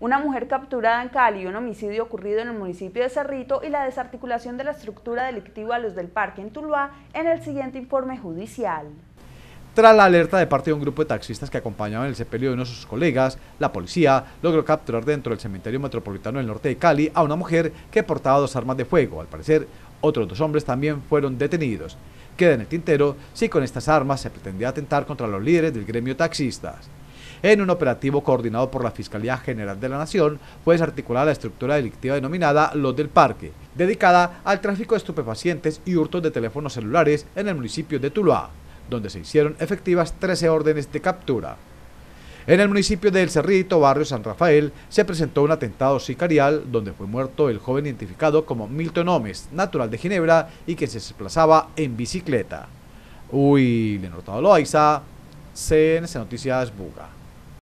Una mujer capturada en Cali, un homicidio ocurrido en el municipio de Cerrito y la desarticulación de la estructura delictiva a los del parque en Tuluá en el siguiente informe judicial. Tras la alerta de parte de un grupo de taxistas que acompañaban el sepelio de uno de sus colegas, la policía logró capturar dentro del cementerio metropolitano del norte de Cali a una mujer que portaba dos armas de fuego. Al parecer, otros dos hombres también fueron detenidos. Queda en el tintero si con estas armas se pretendía atentar contra los líderes del gremio taxistas en un operativo coordinado por la Fiscalía General de la Nación, fue pues desarticulada la estructura delictiva denominada Los del Parque, dedicada al tráfico de estupefacientes y hurtos de teléfonos celulares en el municipio de Tuluá, donde se hicieron efectivas 13 órdenes de captura. En el municipio del Cerrito, barrio San Rafael, se presentó un atentado sicarial donde fue muerto el joven identificado como Milton Gómez, natural de Ginebra y que se desplazaba en bicicleta. Uy, le notado Loaiza, CNC Noticias Buga.